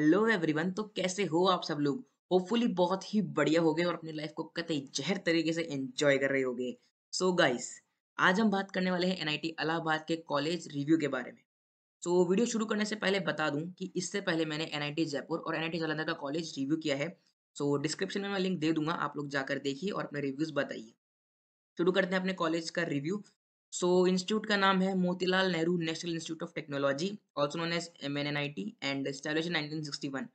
hello everyone तो कैसे हो आप सब लोग होपफुली बहुत ही बढ़िया हो गए और अपनी लाइफ को कतई जहर तरीके से एंजॉय कर रहे हो गए सो गाइस आज हम बात करने वाले हैं एनआईटी इलाहाबाद के कॉलेज रिव्यू के बारे में सो so, वीडियो शुरू करने से पहले बता दूं कि इससे पहले मैंने एनआईटी जयपुर और एनआईटी जालंधर का कॉलेज रिव्यू किया है सो so, डिस्क्रिप्शन में मैं लिंक दे दूंगा आप लोग जाकर देखिए और अपने रिव्यूज बताइए शुरू करते हैं अपने कॉलेज का रिव्यू सो so, इंस्टीट्यूट का नाम है Motilal Nehru national institute of technology also known as M N N I T and establish nineteen sixty one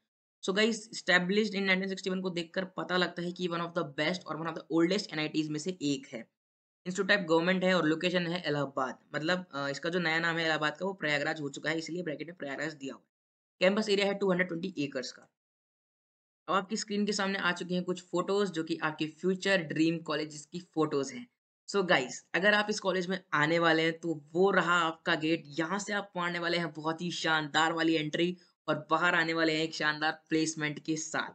so guys establish in 1961 को देखकर पता लगता है कि वन ऑफ द बेस्ट और one of the oldest N में से एक है इंस्टीट्यूट टाइप गवर्नमेंट है और लोकेशन है इलाहाबाद मतलब इसका जो नया नाम है इलाहाबाद का वो प्रयागराज हो चुका है इसलिए ब्रैकेट में प्रयागराज दिया हुआ है कैंपस एरिया है 220 एकर्स का अब आपकी स्क्रीन के सामने आ चुके हैं कुछ फोटोज जो कि आपके फ्यूचर ड्रीम कॉलेज की फोटोज हैं सो so गाइस अगर आप इस कॉलेज में आने वाले हैं तो वो रहा आपका गेट यहाँ से आप पढ़ने वाले हैं बहुत ही शानदार वाली एंट्री और बाहर आने वाले हैं एक शानदार प्लेसमेंट के साथ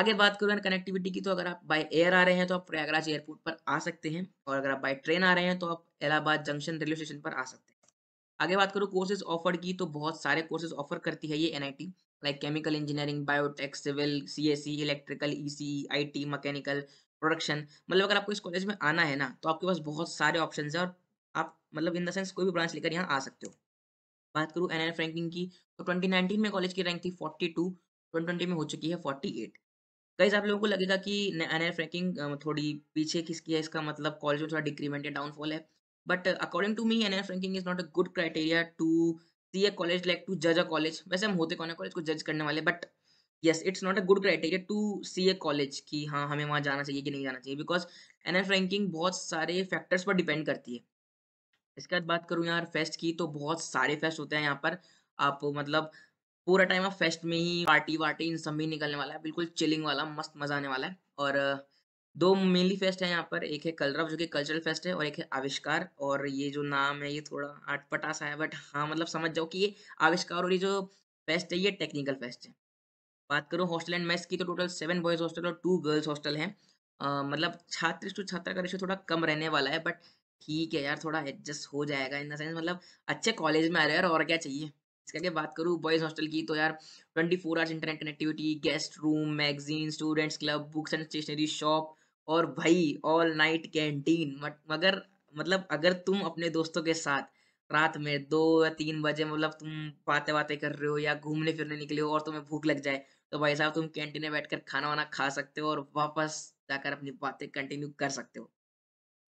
आगे बात करूँ कनेक्टिविटी की तो अगर आप बाय एयर आ रहे हैं तो आप प्रयागराज एयरपोर्ट पर आ सकते हैं और अगर आप बाय ट्रेन आ रहे हैं तो आप इलाहाबाद जंक्शन रेलवे स्टेशन पर आ सकते हैं आगे बात करूँ कोर्सेज ऑफर की तो बहुत सारे कोर्सेज ऑफर करती है ये N like chemical engineering biotech civil C electrical E I T mechanical production मतलब अगर आपको इस कॉलेज में आना है ना तो आपके पास बहुत सारे ऑप्शन है और आप मतलब इन द सेंस कोई भी ब्रांच लेकर यहाँ आ सकते हो बात करूँ एन रैंकिंग की तो 2019 में कॉलेज की रैंक थी 42 2020 में हो चुकी है 48 कई आप लोगों को लगेगा कि एन रैंकिंग थोड़ी पीछे किसकी है इसका मतलब कॉलेज में थोड़ा डिक्रीमेंट या डाउनफॉल है but according to me N ranking is not a good criteria to see a college like to जज अ कॉलेज वैसे हम होते कौन है कॉलेज को जज करने वाले but yes it's not a good criteria to see a college कि हाँ हमें वहाँ जाना चाहिए कि नहीं जाना चाहिए बिकॉज एन एफ रैंकिंग बहुत सारे फैक्टर्स पर डिपेंड करती है इसके बाद बात करूँ यार फेस्ट की तो बहुत सारे फेस्ट होते हैं यहाँ पर आप मतलब पूरा टाइम आप फेस्ट में ही पार्टी वार्टी इन सब में निकलने वाला है बिल्कुल चिलिंग वाला मस्त मजा आने वाला है और दो मेनली फेस्ट है यहाँ पर एक है कलरव जो कि कल्चरल फेस्ट है और एक है आविष्कार और ये जो नाम है ये थोड़ा अटपटा सा है बट हाँ मतलब समझ जाओ कि ये आविष्कार और ये जो फेस्ट है ये टेक्निकल फेस्ट है बात करूँ हॉस्टल एंड मेस की तो टोटल सेवन बॉयज हॉस्टल और टू गर्ल्स हॉस्टल हैं मतलब छात्र टू छात्रा का रेशो थोड़ा कम रहने वाला है बट ठीक है यार थोड़ा एडजस्ट हो जाएगा इन द सेंस मतलब अच्छे कॉलेज में आ रहे हैं और क्या चाहिए इसके आगे बात करूँ बॉयज़ हॉस्टल की तो यार twenty four hours internet connectivity guest room magazine students club books and stationery shop और भाई ऑल नाइट कैंटीन मगर मतलब अगर तुम अपने दोस्तों के साथ रात में दो या तीन बजे मतलब तुम बातें बातें कर रहे हो या घूमने फिरने निकले हो और तुम्हें भूख लग जाए तो भाई साहब तुम कैंटीन में बैठकर खाना वाना खा सकते हो और वापस जाकर अपनी बातें कंटिन्यू कर सकते हो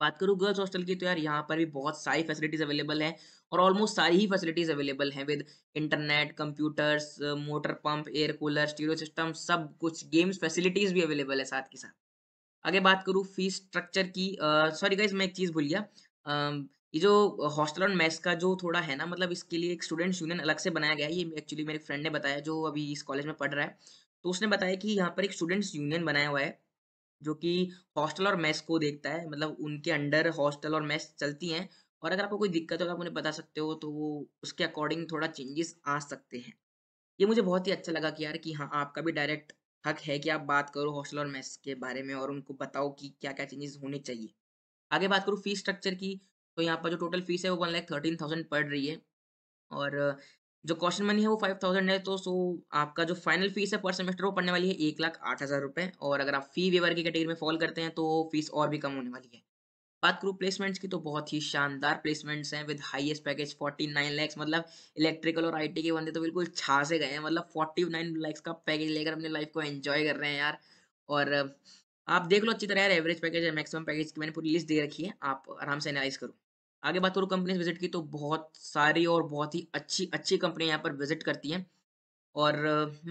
बात करूँ गर्ल्स हॉस्टल की तो यार यहाँ पर भी बहुत सारी फैसिलिटीज अवेलेबल हैं और ऑलमोस्ट सारी ही फैसिलिटीज अवेलेबल हैं with internet computers motor pump air cooler stereo system सब कुछ गेम्स फैसिलिटीज भी अवेलेबल है साथ के साथ आगे बात करूँ फीस स्ट्रक्चर की सॉरी गाइज मैं एक चीज़ भूल गया ये जो हॉस्टल और मेस का जो थोड़ा है ना मतलब इसके लिए एक स्टूडेंट्स यूनियन अलग से बनाया गया है ये एक्चुअली मेरे फ्रेंड ने बताया जो अभी इस कॉलेज में पढ़ रहा है तो उसने बताया कि यहाँ पर एक स्टूडेंट्स यूनियन बनाया हुआ है जो कि हॉस्टल और मेस को देखता है मतलब उनके अंडर हॉस्टल और मेस चलती हैं और अगर आपको कोई दिक्कत हो आप उन्हें बता सकते हो तो वो उसके अकॉर्डिंग थोड़ा चेंजेस आ सकते हैं ये मुझे बहुत ही अच्छा लगा कि यार कि हाँ आपका भी डायरेक्ट हक है कि आप बात करो हॉस्टल और मेस के बारे में और उनको बताओ कि क्या क्या चेंजेस होने चाहिए आगे बात करूँ फीस स्ट्रक्चर की तो यहाँ पर जो टोटल फीस है वो वन लाख थर्टीन थाउजेंड पड़ रही है और जो क्वेश्चन मनी है वो फाइव थाउजेंड है तो सो आपका जो फाइनल फीस है पर सेमेस्टर वो पड़ने वाली है एक लाख आठ हज़ार रुपये और अगर आप फी वेवर की कैटेगरी में फॉल करते हैं तो फीस और भी कम होने वाली है बात करूँ प्लेसमेंट्स की तो बहुत ही शानदार प्लेसमेंट्स हैं with highest package forty nine lakhs मतलब इलेक्ट्रिकल और आईटी के बंदे तो बिल्कुल छा से गए हैं मतलब फोर्टी नाइन लैक्स का पैकेज लेकर अपनी लाइफ को एंजॉय कर रहे हैं यार और आप देख लो अच्छी तरह यार एवरेज पैकेज है मैक्सिमम पैकेज की मैंने पूरी लिस्ट दे रखी है आप आराम से एनालाइज करो आगे बात करूँ कंपनीज विजिट की तो बहुत सारी और बहुत ही अच्छी अच्छी कंपनी यहाँ पर विजिट करती हैं और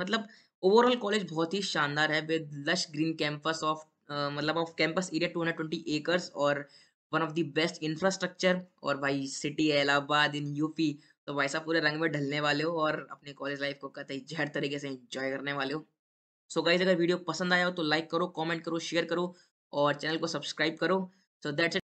मतलब ओवरऑल कॉलेज बहुत ही शानदार है with lush green campus of मतलब of campus area twenty acres और one of the best infrastructure और भाई सिटी है इलाहाबाद इन यूपी तो भाई साहब पूरे रंग में ढलने वाले हो और अपने कॉलेज लाइफ को कतई जहर तरीके से इंजॉय करने वाले हो सो so गाइज अगर वीडियो पसंद आया हो तो लाइक करो कमेंट करो शेयर करो और चैनल को सब्सक्राइब करो सो दैट्स